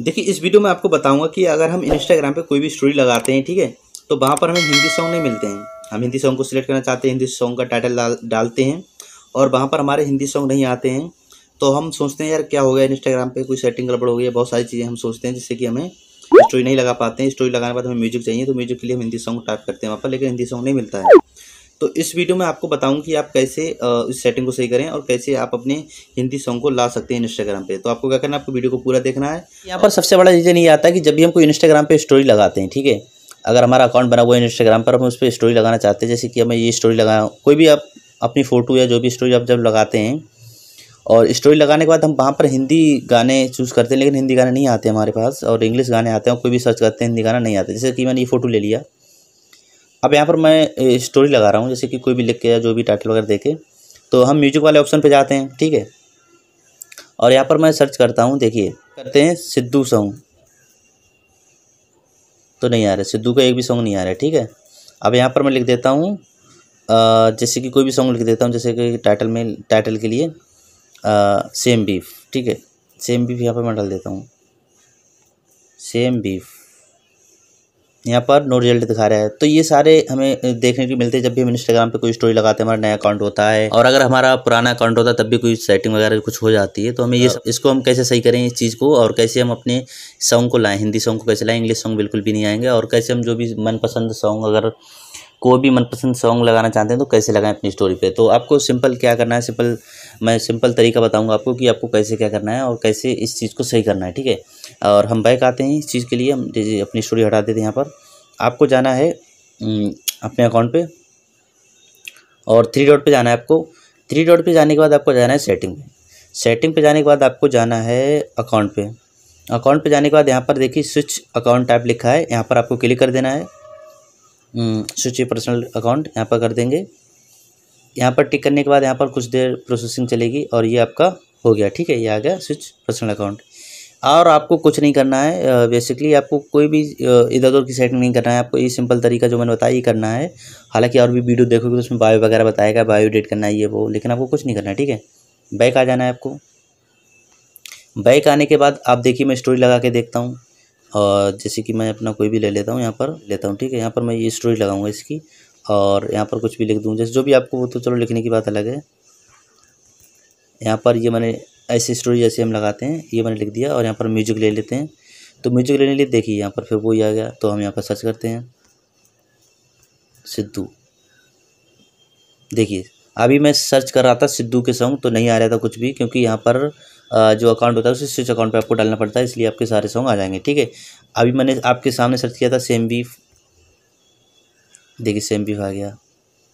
देखिए इस वीडियो में आपको बताऊंगा कि अगर हम इंस्टाग्राम पे कोई भी स्टोरी लगाते हैं ठीक है तो वहाँ पर हमें हिंदी सॉन्ग नहीं मिलते हैं हम हिंदी सॉन्ग को सिलेक्ट करना चाहते हैं हिंदी सॉन्ग का टाइटल डाल, डालते हैं और वहाँ पर हमारे हिंदी सॉन्ग नहीं आते हैं तो हम सोचते हैं यार क्या हो गया इंस्टाग्राम पर कोई सेटिंग गड़बड़ हो गई है बहुत सारी चीज़ें हम सोचते हैं जिससे कि हमें स्टोरी नहीं लगा पाते हैं स्टोरी लगाने के बाद हमें म्यूजिक चाहिए तो म्यूजिक के लिए हम हिंदी सॉन्ग टाइप करते हैं वहाँ पर लेकिन हिंदी सॉन्ग नहीं मिलता है तो इस वीडियो में आपको बताऊं कि आप कैसे इस सेटिंग को सही करें और कैसे आप अपने हिंदी सॉन्ग को ला सकते हैं इंस्टाग्राम पे तो आपको क्या करना है आपको वीडियो को पूरा देखना है यहाँ पर सबसे बड़ा रीज़न ये आता है कि जब भी हम कोई इंस्टाग्राम पे स्टोरी लगाते हैं ठीक है अगर हमारा अकाउंट बना हुआ है इंस्टाग्राम पर हम उस पर स्टोरी लगाना चाहते हैं जैसे कि हमें ये स्टोरी लगाया कोई भी आप अपनी फ़ोटो या जो भी स्टोरी आप जब लगाते हैं और स्टोरी लगाने के बाद हम वहाँ पर हिंदी गाने चूज़ करते हैं लेकिन हिंदी गाने नहीं आते हमारे पास और इंग्लिश गाने आते हैं कोई भी सर्च करते हैं हिंदी गाना नहीं आते जैसे कि मैंने ये फ़ोटो ले लिया अब यहाँ पर मैं स्टोरी लगा रहा हूँ जैसे कि कोई भी लिख के या जो भी टाइटल वगैरह देखे तो हम म्यूजिक वाले ऑप्शन पे जाते हैं ठीक है और यहाँ पर मैं सर्च करता हूँ देखिए करते हैं सिद्धू सॉन्ग तो नहीं आ रहा सिद्धू का एक भी सॉन्ग नहीं आ रहा है ठीक है अब यहाँ पर मैं लिख देता हूँ जैसे कि कोई भी सॉन्ग लिख देता हूँ जैसे कि टाइटल में टाइटल के लिए आ, सेम बीफ ठीक है सेम बीफ यहाँ पर मैं डाल देता हूँ सेम बीफ यहाँ पर नो रिजल्ट दिखा रहा है तो ये सारे हमें देखने को मिलते हैं जब भी हम इंस्टाग्राम पे कोई स्टोरी लगाते हैं हमारा नया अकाउंट होता है और अगर हमारा पुराना अकाउंट होता है तब भी कोई सेटिंग वगैरह कुछ हो जाती है तो हमें ये हाँ। इसको हम कैसे सही करें इस चीज़ को और कैसे हम अपने सॉन्ग को लाएँ हिंदी सॉन्ग को कैसे लाएँ इंग्लिश सॉन्ग बिल्कुल भी नहीं आएंगे और कैसे हम जो भी मनपसंद सॉन्ग अगर कोई भी मनपसंद सॉन्ग लगाना चाहते हैं तो कैसे लगाएं अपनी स्टोरी पे तो आपको सिंपल क्या करना है सिंपल मैं सिंपल तरीका बताऊंगा आपको कि आपको कैसे क्या करना है और कैसे इस चीज़ को सही करना है ठीक है और हम बैक आते हैं इस चीज़ के लिए हम अपनी स्टोरी हटा देते हैं यहाँ पर आपको जाना है अपने अकाउंट पर और थ्री डॉट पर जाना है आपको थ्री डॉट पर जाने के बाद आपको जाना है सेटिंग पर सेटिंग पर जाने के बाद आपको जाना है अकाउंट पर अकाउंट पर जाने के बाद यहाँ पर देखिए स्विच अकाउंट टाइप लिखा है यहाँ पर आपको क्लिक कर देना है सूची पर्सनल अकाउंट यहाँ पर कर देंगे यहाँ पर टिक करने के बाद यहाँ पर कुछ देर प्रोसेसिंग चलेगी और ये आपका हो गया ठीक है ये आ गया स्विच पर्सनल अकाउंट और आपको कुछ नहीं करना है बेसिकली आपको कोई भी इधर उधर की सेटिंग नहीं करना है आपको ये सिंपल तरीका जो मैंने बताया ये करना है हालांकि और भी वीडियो देखोगे तो उसमें बायो वगैरह बताएगा बायो एडिट करना है ये वो लेकिन आपको कुछ नहीं करना है ठीक है बैक आ जाना है आपको बैक आने के बाद आप देखिए मैं स्टोरी लगा के देखता हूँ और जैसे कि मैं अपना कोई भी ले लेता हूँ यहाँ पर लेता हूँ ठीक है यहाँ पर मैं ये स्टोरी लगाऊँगा इसकी और यहाँ पर कुछ भी लिख दूँ जैसे जो भी आपको वो तो चलो लिखने की बात अलग है यहाँ पर ये मैंने ऐसी स्टोरी जैसे हम लगाते हैं ये मैंने लिख दिया और यहाँ पर म्यूजिक ले लेते हैं तो म्यूजिक लेने के लिए देखिए यहाँ पर फिर वो ही आ गया तो हम यहाँ पर सर्च करते हैं सिद्धू देखिए अभी मैं सर्च कर रहा था सिद्धू के सॉन्ग तो नहीं आ रहा था कुछ भी क्योंकि यहाँ पर जो अकाउंट होता है उसे स्विच अकाउंट पे आपको डालना पड़ता है इसलिए आपके सारे सॉन्ग आ जाएंगे ठीक है अभी मैंने आपके सामने सर्च किया था सेम बी देखिए सेम बीफ आ गया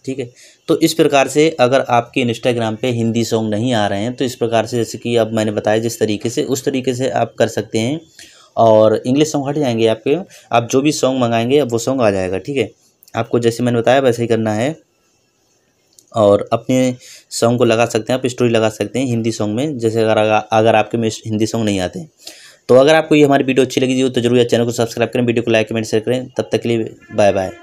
ठीक है तो इस प्रकार से अगर आपके इंस्टाग्राम पे हिंदी सॉन्ग नहीं आ रहे हैं तो इस प्रकार से जैसे कि अब मैंने बताया जिस तरीके से उस तरीके से आप कर सकते हैं और इंग्लिश सॉन्ग हट जाएंगे आपके आप जो भी सॉन्ग मंगाएंगे अब वो सॉन्ग आ जाएगा ठीक है आपको जैसे मैंने बताया वैसे ही करना है और अपने सॉन्ग को लगा सकते हैं आप स्टोरी लगा सकते हैं हिंदी सॉन्ग में जैसे अगर अगर आपके में हिंदी सॉन्ग नहीं आते तो अगर आपको ये हमारी वीडियो अच्छी लगी हो तो जरूर चैनल को सब्सक्राइब करें वीडियो को लाइक कमेंट शेयर करें तब तक के लिए बाय बाय